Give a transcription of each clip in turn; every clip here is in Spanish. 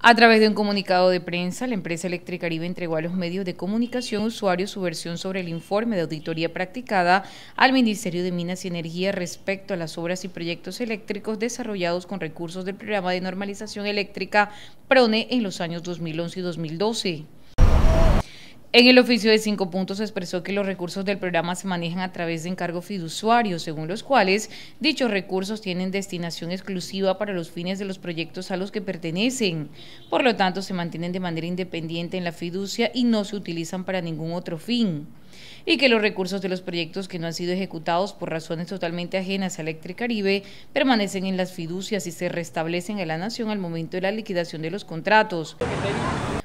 A través de un comunicado de prensa, la empresa eléctrica Electricaribe entregó a los medios de comunicación usuarios su versión sobre el informe de auditoría practicada al Ministerio de Minas y Energía respecto a las obras y proyectos eléctricos desarrollados con recursos del Programa de Normalización Eléctrica PRONE en los años 2011 y 2012. En el oficio de cinco puntos expresó que los recursos del programa se manejan a través de encargos fiduciarios, según los cuales dichos recursos tienen destinación exclusiva para los fines de los proyectos a los que pertenecen. Por lo tanto, se mantienen de manera independiente en la fiducia y no se utilizan para ningún otro fin. Y que los recursos de los proyectos que no han sido ejecutados por razones totalmente ajenas a Caribe permanecen en las fiducias y se restablecen a la nación al momento de la liquidación de los contratos.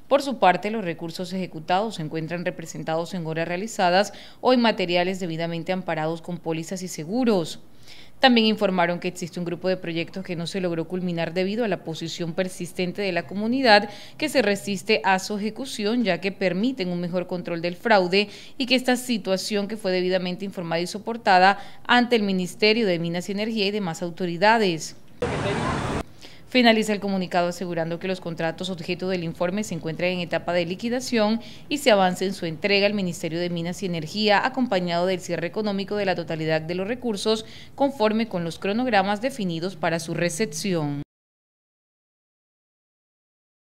Por su parte, los recursos ejecutados se encuentran representados en horas realizadas o en materiales debidamente amparados con pólizas y seguros. También informaron que existe un grupo de proyectos que no se logró culminar debido a la posición persistente de la comunidad que se resiste a su ejecución ya que permiten un mejor control del fraude y que esta situación que fue debidamente informada y soportada ante el Ministerio de Minas y Energía y demás autoridades. Finaliza el comunicado asegurando que los contratos objeto del informe se encuentran en etapa de liquidación y se avance en su entrega al Ministerio de Minas y Energía acompañado del cierre económico de la totalidad de los recursos conforme con los cronogramas definidos para su recepción.